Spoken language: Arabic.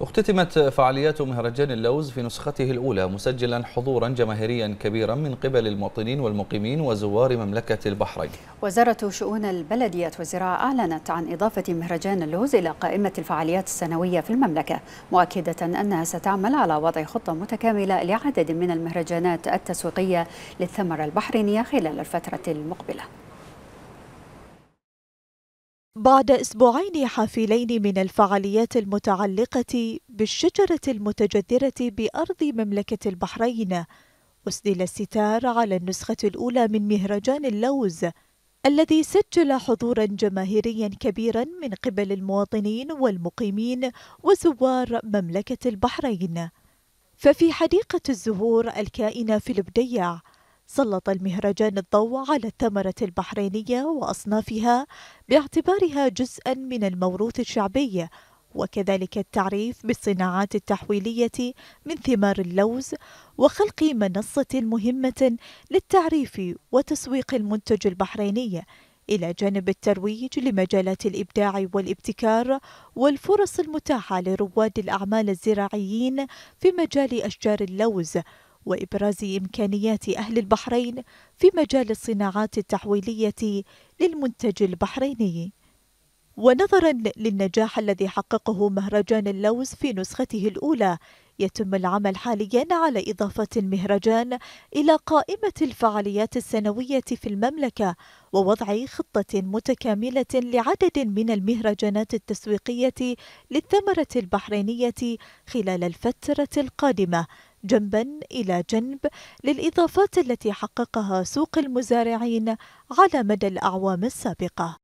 اختتمت فعاليات مهرجان اللوز في نسخته الأولى مسجلا حضورا جماهيريا كبيرا من قبل المواطنين والمقيمين وزوار مملكة البحرين وزارة شؤون البلدية والزراعة أعلنت عن إضافة مهرجان اللوز إلى قائمة الفعاليات السنوية في المملكة مؤكدة أنها ستعمل على وضع خطة متكاملة لعدد من المهرجانات التسويقية للثمرة البحرينية خلال الفترة المقبلة بعد أسبوعين حافلين من الفعاليات المتعلقة بالشجرة المتجذرة بأرض مملكة البحرين أسدل الستار على النسخة الأولى من مهرجان اللوز الذي سجل حضورا جماهيريا كبيرا من قبل المواطنين والمقيمين وزوار مملكة البحرين ففي حديقة الزهور الكائنة في البديع سلط المهرجان الضوء على الثمرة البحرينية وأصنافها باعتبارها جزءا من الموروث الشعبي وكذلك التعريف بالصناعات التحويلية من ثمار اللوز وخلق منصة مهمة للتعريف وتسويق المنتج البحريني إلى جانب الترويج لمجالات الإبداع والابتكار والفرص المتاحة لرواد الأعمال الزراعيين في مجال أشجار اللوز وإبراز إمكانيات أهل البحرين في مجال الصناعات التحويلية للمنتج البحريني ونظرا للنجاح الذي حققه مهرجان اللوز في نسخته الأولى يتم العمل حاليا على إضافة المهرجان إلى قائمة الفعاليات السنوية في المملكة ووضع خطة متكاملة لعدد من المهرجانات التسويقية للثمرة البحرينية خلال الفترة القادمة جنبا إلى جنب للإضافات التي حققها سوق المزارعين على مدى الأعوام السابقة